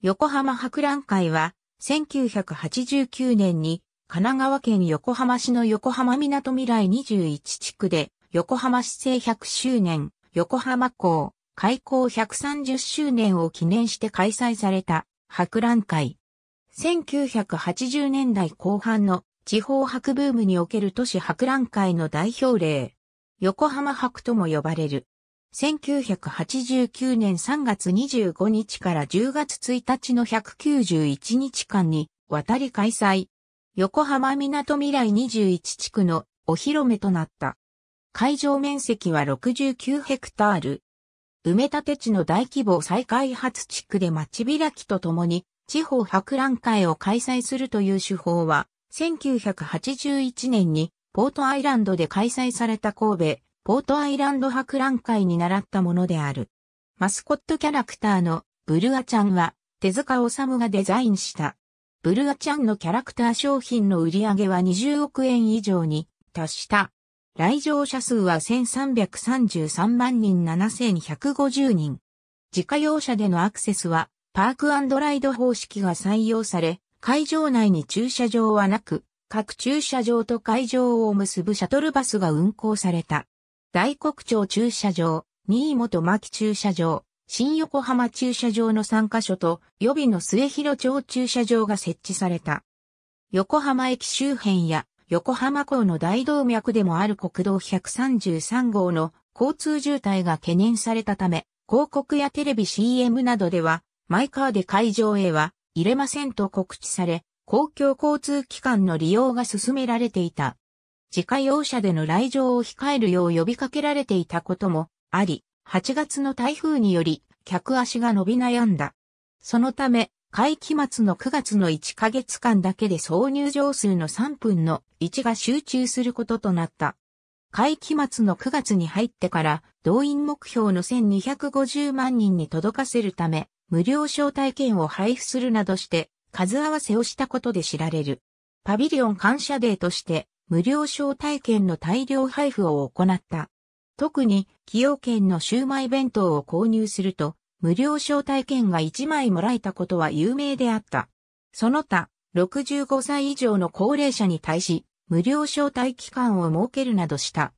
横浜博覧会は、1989年に、神奈川県横浜市の横浜港未来21地区で、横浜市政100周年、横浜港、開港130周年を記念して開催された博覧会。1980年代後半の地方博ブームにおける都市博覧会の代表例、横浜博とも呼ばれる。1989年3月25日から10月1日の191日間に渡り開催。横浜港未来21地区のお披露目となった。会場面積は69ヘクタール。埋め立て地の大規模再開発地区で町開きとともに地方博覧会を開催するという手法は1981年にポートアイランドで開催された神戸ポートアイランド博覧会に習ったものである。マスコットキャラクターのブルアちゃんは手塚治虫がデザインした。ブルアちゃんのキャラクター商品の売り上げは20億円以上に達した。来場者数は1333万人7150人。自家用車でのアクセスはパークライド方式が採用され、会場内に駐車場はなく、各駐車場と会場を結ぶシャトルバスが運行された。大黒町駐車場、新本牧駐車場、新横浜駐車場の3カ所と予備の末広町駐車場が設置された。横浜駅周辺や横浜港の大動脈でもある国道133号の交通渋滞が懸念されたため、広告やテレビ CM などでは、マイカーで会場へは入れませんと告知され、公共交通機関の利用が進められていた。自家用車での来場を控えるよう呼びかけられていたこともあり、8月の台風により客足が伸び悩んだ。そのため、会期末の9月の1ヶ月間だけで挿入場数の3分の1が集中することとなった。会期末の9月に入ってから動員目標の1250万人に届かせるため、無料招待券を配布するなどして数合わせをしたことで知られる。パビリオン感謝デーとして無料招待券の大量配布を行った。特に、崎陽軒のシウマイ弁当を購入すると、無料招待券が1枚もらえたことは有名であった。その他、65歳以上の高齢者に対し、無料招待期間を設けるなどした。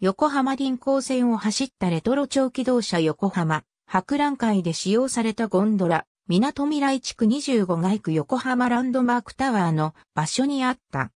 横浜臨港線を走ったレトロ長機動車横浜、博覧会で使用されたゴンドラ、港未来地区25街区横浜ランドマークタワーの場所にあった。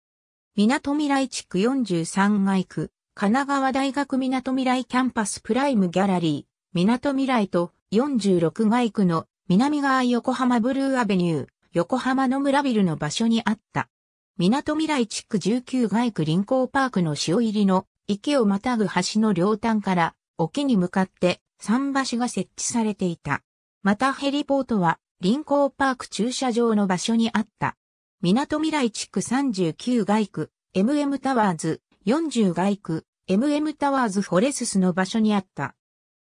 港未来地区43街区、神奈川大学港未来キャンパスプライムギャラリー、港未来と46街区の南側横浜ブルーアベニュー、横浜の村ビルの場所にあった。港未来地区19街区臨港パークの潮入りの池をまたぐ橋の両端から沖に向かって桟橋が設置されていた。またヘリポートは臨港パーク駐車場の場所にあった。港未来地区39街区、MM タワーズ、40街区、MM タワーズフォレススの場所にあった。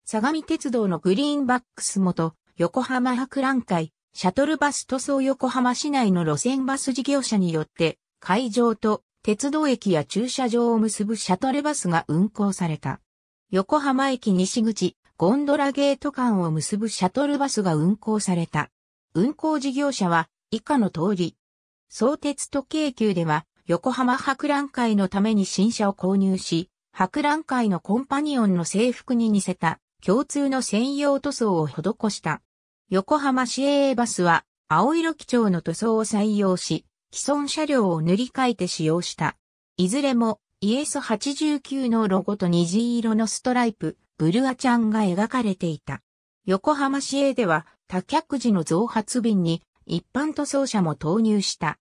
相模鉄道のグリーンバックス元、横浜博覧会、シャトルバス塗装横浜市内の路線バス事業者によって、会場と鉄道駅や駐車場を結ぶシャトルバスが運行された。横浜駅西口、ゴンドラゲート間を結ぶシャトルバスが運行された。運行事業者は以下の通り、総鉄時計級では、横浜博覧会のために新車を購入し、博覧会のコンパニオンの制服に似せた共通の専用塗装を施した。横浜市営バスは青色基調の塗装を採用し、既存車両を塗り替えて使用した。いずれもイエス89のロゴと虹色のストライプ、ブルアちゃんが描かれていた。横浜市営では多客時の増発便に一般塗装車も投入した。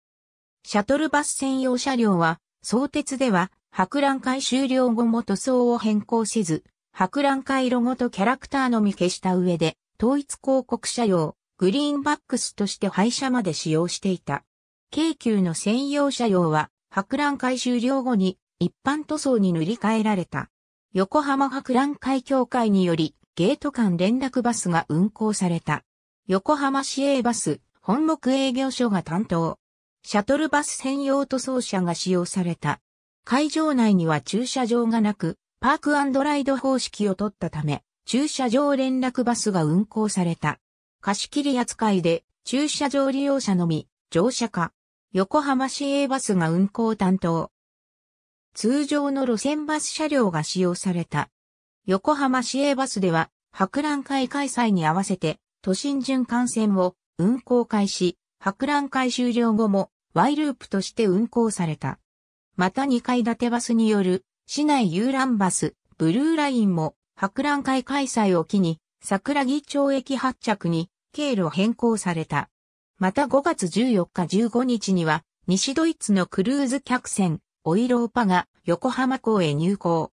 シャトルバス専用車両は、相鉄では、博覧会終了後も塗装を変更せず、博覧会ロゴとキャラクターのみ消した上で、統一広告車両、グリーンバックスとして廃車まで使用していた。京急の専用車両は、博覧会終了後に一般塗装に塗り替えられた。横浜博覧会協会によりゲート間連絡バスが運行された。横浜市営バス本木営業所が担当。シャトルバス専用塗装車が使用された。会場内には駐車場がなく、パークライド方式を取ったため、駐車場連絡バスが運行された。貸切扱いで、駐車場利用者のみ、乗車か、横浜市営バスが運行担当。通常の路線バス車両が使用された。横浜市営バスでは、博覧会開催に合わせて、都心循環線を運行開始、博覧会終了後も Y ループとして運行された。また2階建てバスによる市内遊覧バス、ブルーラインも博覧会開催を機に桜木町駅発着に経路変更された。また5月14日15日には西ドイツのクルーズ客船オイローパが横浜港へ入港。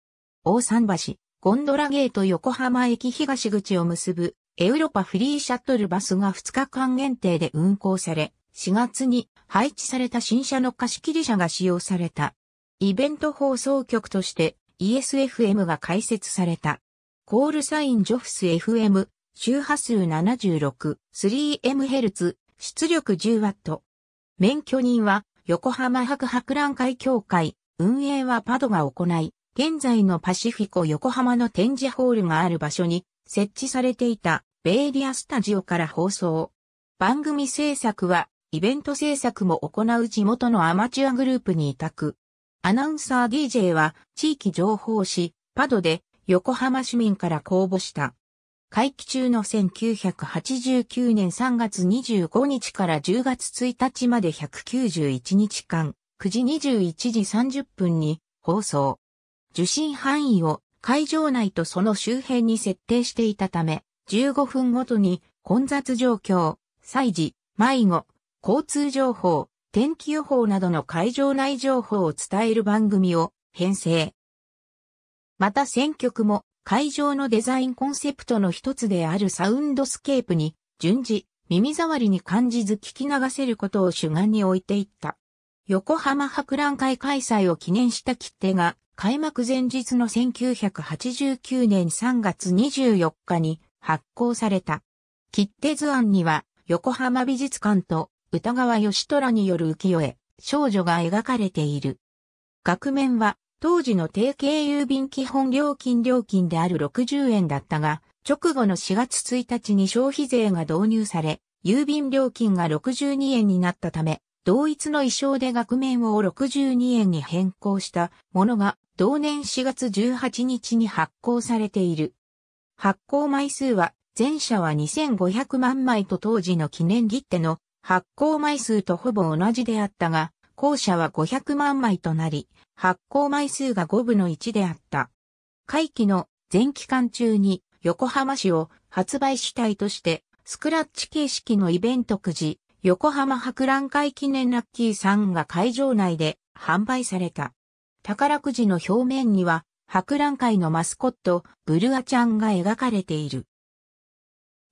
大桟橋、ゴンドラゲート横浜駅東口を結ぶエウロパフリーシャトルバスが2日間限定で運行され、4月に配置された新車の貸し切り車が使用された。イベント放送局として ESFM が開設された。コールサインジョフス FM、周波数 76.3MHz、出力 10W。免許人は横浜博博覧会協会、運営はパドが行い、現在のパシフィコ横浜の展示ホールがある場所に設置されていたベイリアスタジオから放送。番組制作はイベント制作も行う地元のアマチュアグループに委託。アナウンサー DJ は地域情報誌パドで横浜市民から公募した。会期中の1989年3月25日から10月1日まで191日間、9時21時30分に放送。受信範囲を会場内とその周辺に設定していたため、15分ごとに混雑状況、祭事、迷子、交通情報、天気予報などの会場内情報を伝える番組を編成。また選曲も会場のデザインコンセプトの一つであるサウンドスケープに順次耳障りに感じず聞き流せることを主眼に置いていった。横浜博覧会開催を記念した切手が開幕前日の1989年3月24日に発行された。切手図案には横浜美術館と歌川義虎による浮世絵、少女が描かれている。額面は当時の定型郵便基本料金料金である60円だったが、直後の4月1日に消費税が導入され、郵便料金が62円になったため、同一の衣装で額面を62円に変更したものが同年4月18日に発行されている。発行枚数は、前者は2500万枚と当時の記念切手の発行枚数とほぼ同じであったが、後者は500万枚となり、発行枚数が5分の1であった。会期の全期間中に横浜市を発売主体として、スクラッチ形式のイベントくじ、横浜博覧会記念ラッキーさんが会場内で販売された。宝くじの表面には、博覧会のマスコット、ブルアちゃんが描かれている。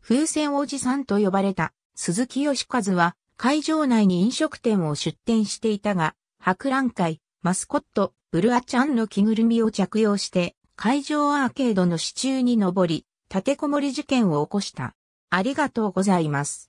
風船おじさんと呼ばれた鈴木義和は会場内に飲食店を出店していたが、博覧会、マスコット、ブルアちゃんの着ぐるみを着用して会場アーケードの支柱に登り、立てこもり事件を起こした。ありがとうございます。